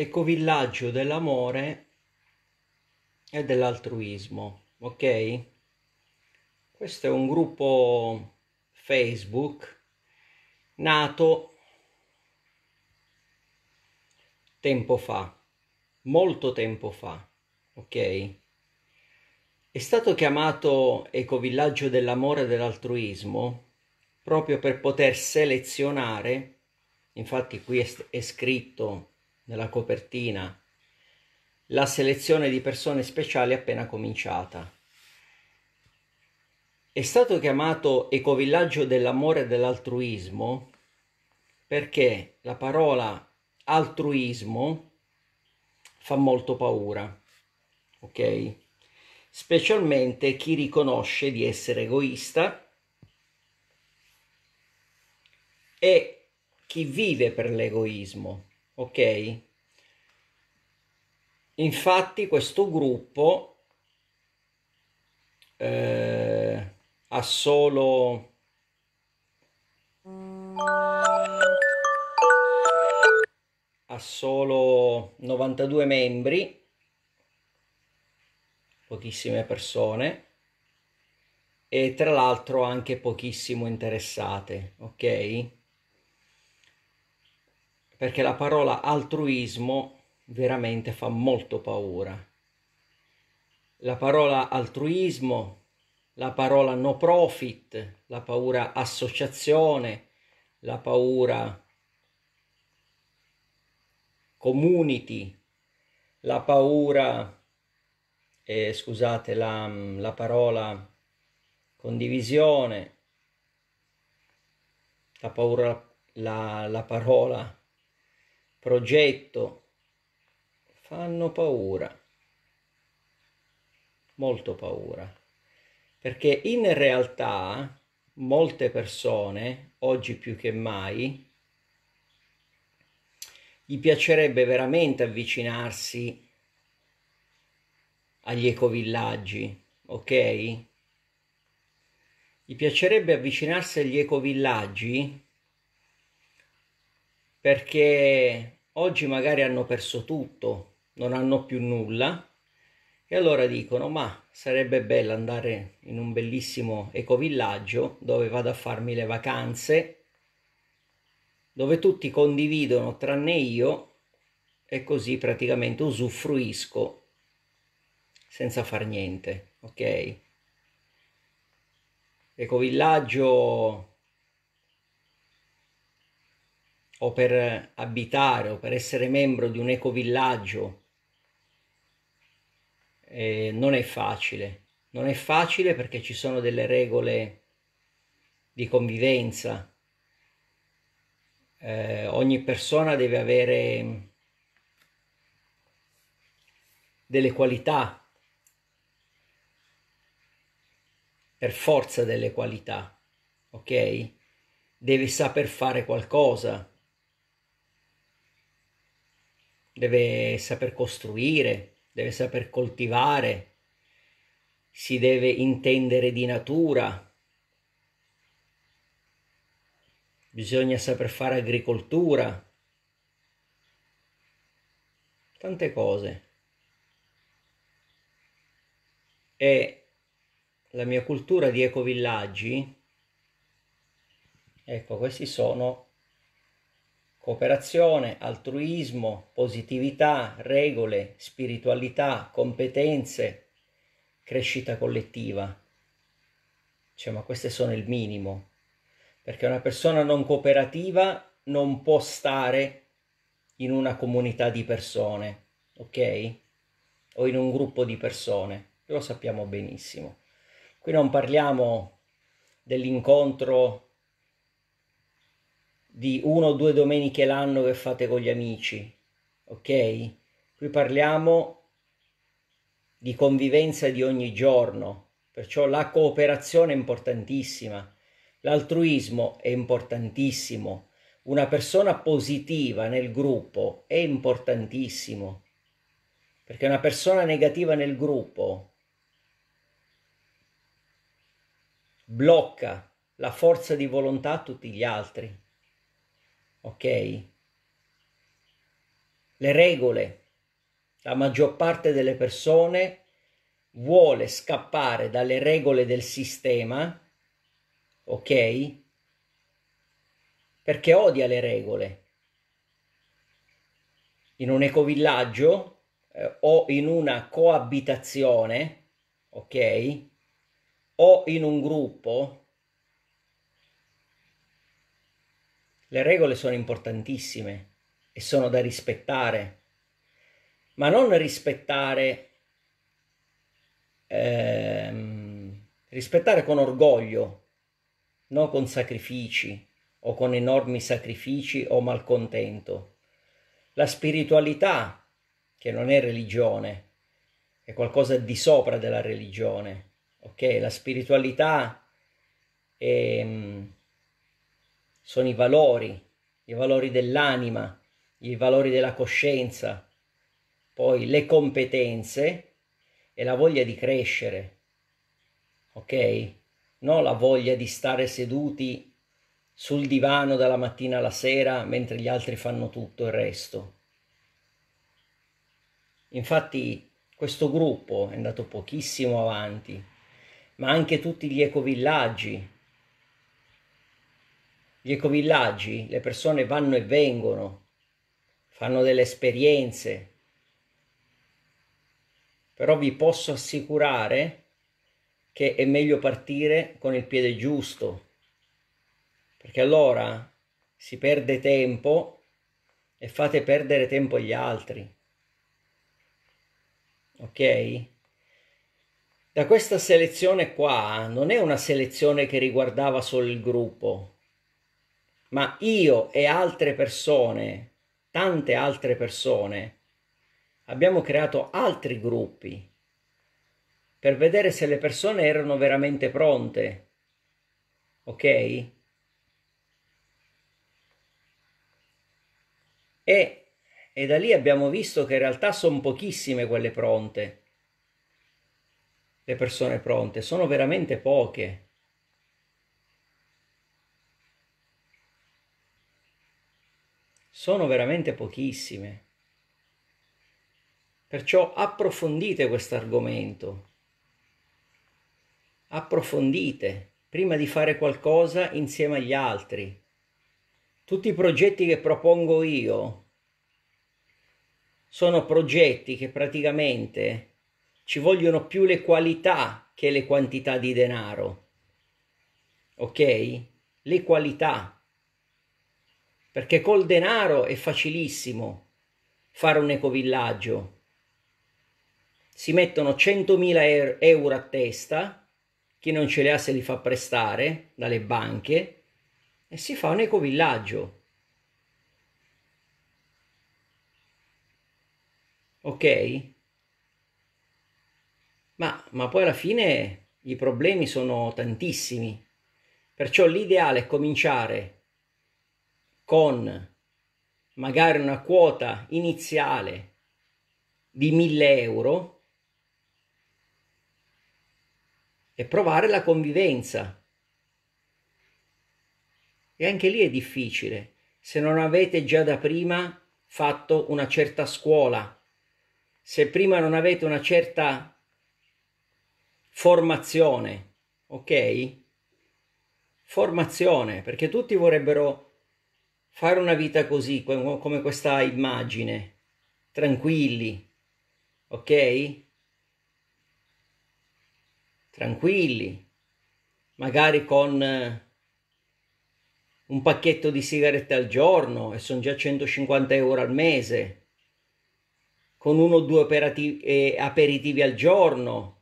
ecovillaggio dell'amore e dell'altruismo, ok? Questo è un gruppo Facebook nato tempo fa, molto tempo fa, ok? È stato chiamato ecovillaggio dell'amore e dell'altruismo proprio per poter selezionare, infatti qui è, è scritto nella copertina, la selezione di persone speciali appena cominciata. È stato chiamato ecovillaggio dell'amore e dell'altruismo perché la parola altruismo fa molto paura, ok? Specialmente chi riconosce di essere egoista e chi vive per l'egoismo ok? Infatti questo gruppo eh, ha solo... ha solo 92 membri, pochissime persone e tra l'altro anche pochissimo interessate, ok? perché la parola altruismo veramente fa molto paura. La parola altruismo, la parola no profit, la paura associazione, la paura community, la paura, eh, scusate la, la parola condivisione, la paura, la, la parola progetto fanno paura, molto paura, perché in realtà molte persone, oggi più che mai, gli piacerebbe veramente avvicinarsi agli ecovillaggi, ok? Gli piacerebbe avvicinarsi agli ecovillaggi perché oggi magari hanno perso tutto, non hanno più nulla e allora dicono ma sarebbe bello andare in un bellissimo ecovillaggio dove vado a farmi le vacanze, dove tutti condividono tranne io e così praticamente usufruisco senza far niente, ok? Ecovillaggio o per abitare o per essere membro di un ecovillaggio eh, non è facile. Non è facile perché ci sono delle regole di convivenza. Eh, ogni persona deve avere delle qualità, per forza delle qualità, ok? Deve saper fare qualcosa deve saper costruire, deve saper coltivare, si deve intendere di natura, bisogna saper fare agricoltura, tante cose. E la mia cultura di ecovillaggi, ecco, questi sono cooperazione, altruismo, positività, regole, spiritualità, competenze, crescita collettiva. Cioè, ma queste sono il minimo, perché una persona non cooperativa non può stare in una comunità di persone, ok? O in un gruppo di persone, lo sappiamo benissimo. Qui non parliamo dell'incontro di una o due domeniche l'anno che fate con gli amici, ok? Qui parliamo di convivenza di ogni giorno, perciò la cooperazione è importantissima, l'altruismo è importantissimo, una persona positiva nel gruppo è importantissimo, perché una persona negativa nel gruppo blocca la forza di volontà a tutti gli altri ok? Le regole. La maggior parte delle persone vuole scappare dalle regole del sistema, ok? Perché odia le regole. In un ecovillaggio eh, o in una coabitazione, ok? O in un gruppo Le regole sono importantissime e sono da rispettare, ma non rispettare, ehm, rispettare con orgoglio, non con sacrifici o con enormi sacrifici o malcontento. La spiritualità, che non è religione, è qualcosa di sopra della religione, ok? La spiritualità è mm, sono i valori, i valori dell'anima, i valori della coscienza, poi le competenze e la voglia di crescere, ok? Non la voglia di stare seduti sul divano dalla mattina alla sera mentre gli altri fanno tutto il resto. Infatti questo gruppo è andato pochissimo avanti, ma anche tutti gli ecovillaggi gli ecovillaggi, le persone vanno e vengono, fanno delle esperienze, però vi posso assicurare che è meglio partire con il piede giusto, perché allora si perde tempo e fate perdere tempo agli altri. Ok? Da questa selezione qua non è una selezione che riguardava solo il gruppo, ma io e altre persone, tante altre persone, abbiamo creato altri gruppi per vedere se le persone erano veramente pronte. Ok? E, e da lì abbiamo visto che in realtà sono pochissime quelle pronte. Le persone pronte sono veramente poche. sono veramente pochissime. Perciò approfondite questo argomento, approfondite prima di fare qualcosa insieme agli altri. Tutti i progetti che propongo io sono progetti che praticamente ci vogliono più le qualità che le quantità di denaro. Ok? Le qualità perché col denaro è facilissimo fare un ecovillaggio. Si mettono 100.000 er-, euro a testa, chi non ce li ha se li fa prestare dalle banche, e si fa un ecovillaggio. Ok? Ma, ma poi alla fine i problemi sono tantissimi. Perciò l'ideale è cominciare con magari una quota iniziale di 1000 euro e provare la convivenza. E anche lì è difficile se non avete già da prima fatto una certa scuola, se prima non avete una certa formazione, ok? Formazione, perché tutti vorrebbero fare una vita così, come questa immagine, tranquilli, ok? Tranquilli, magari con eh, un pacchetto di sigarette al giorno e sono già 150 euro al mese, con uno o due operativi, eh, aperitivi al giorno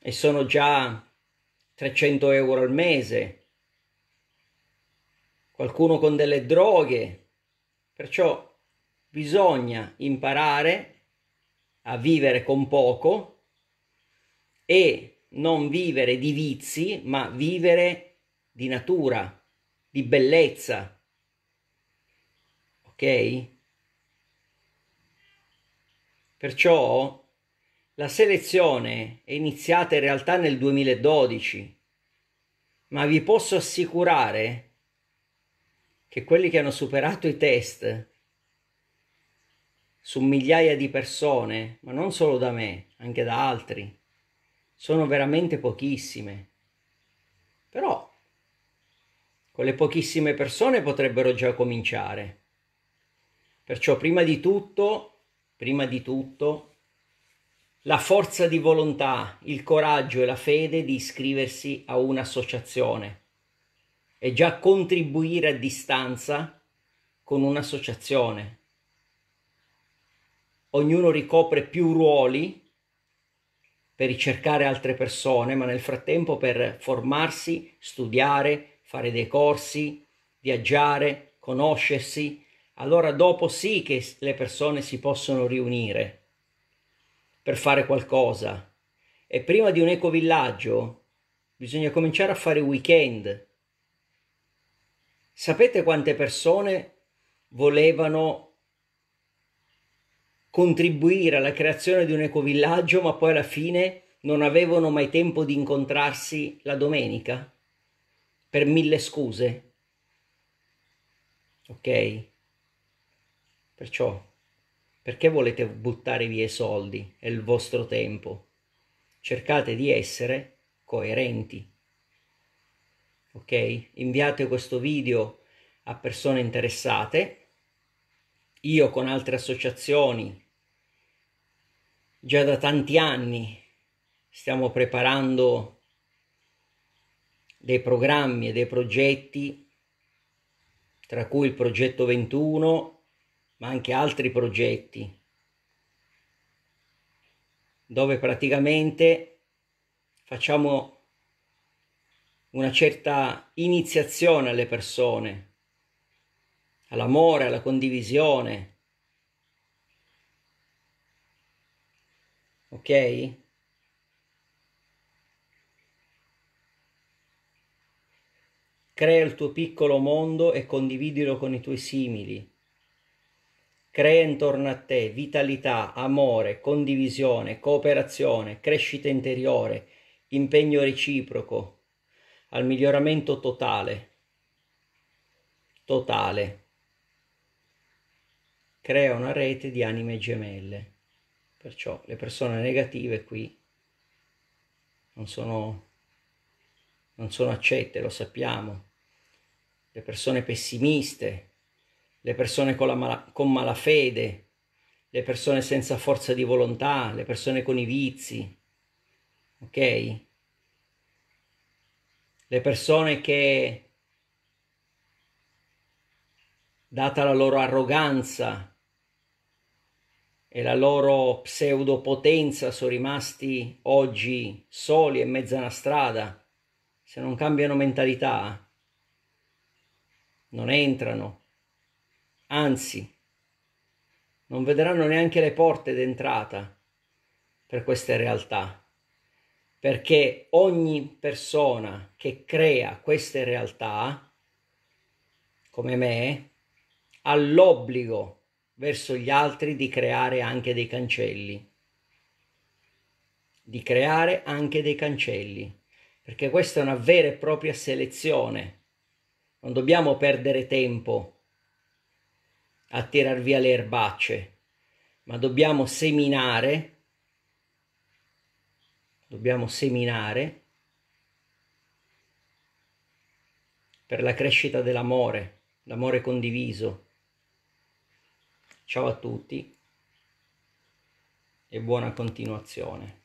e sono già 300 euro al mese qualcuno con delle droghe. Perciò bisogna imparare a vivere con poco e non vivere di vizi, ma vivere di natura, di bellezza. Ok? Perciò la selezione è iniziata in realtà nel 2012, ma vi posso assicurare che che quelli che hanno superato i test su migliaia di persone, ma non solo da me, anche da altri, sono veramente pochissime. Però quelle pochissime persone potrebbero già cominciare. Perciò prima di tutto, prima di tutto, la forza di volontà, il coraggio e la fede di iscriversi a un'associazione è già contribuire a distanza con un'associazione. Ognuno ricopre più ruoli per ricercare altre persone, ma nel frattempo per formarsi, studiare, fare dei corsi, viaggiare, conoscersi, allora dopo sì che le persone si possono riunire per fare qualcosa. E prima di un ecovillaggio bisogna cominciare a fare weekend Sapete quante persone volevano contribuire alla creazione di un ecovillaggio, ma poi alla fine non avevano mai tempo di incontrarsi la domenica per mille scuse. Ok? Perciò, perché volete buttare via i soldi e il vostro tempo? Cercate di essere coerenti ok? Inviate questo video a persone interessate. Io con altre associazioni già da tanti anni stiamo preparando dei programmi e dei progetti, tra cui il progetto 21, ma anche altri progetti, dove praticamente facciamo una certa iniziazione alle persone, all'amore, alla condivisione. Ok? Crea il tuo piccolo mondo e condividilo con i tuoi simili. Crea intorno a te vitalità, amore, condivisione, cooperazione, crescita interiore, impegno reciproco al miglioramento totale, totale. Crea una rete di anime gemelle, perciò le persone negative qui non sono, non sono accette, lo sappiamo. Le persone pessimiste, le persone con, la mala, con malafede, le persone senza forza di volontà, le persone con i vizi, ok? le persone che, data la loro arroganza e la loro pseudopotenza, sono rimasti oggi soli e mezzo a una strada, se non cambiano mentalità, non entrano, anzi, non vedranno neanche le porte d'entrata per queste realtà perché ogni persona che crea queste realtà, come me, ha l'obbligo verso gli altri di creare anche dei cancelli, di creare anche dei cancelli, perché questa è una vera e propria selezione. Non dobbiamo perdere tempo a tirar via le erbacce, ma dobbiamo seminare dobbiamo seminare per la crescita dell'amore, l'amore condiviso. Ciao a tutti e buona continuazione.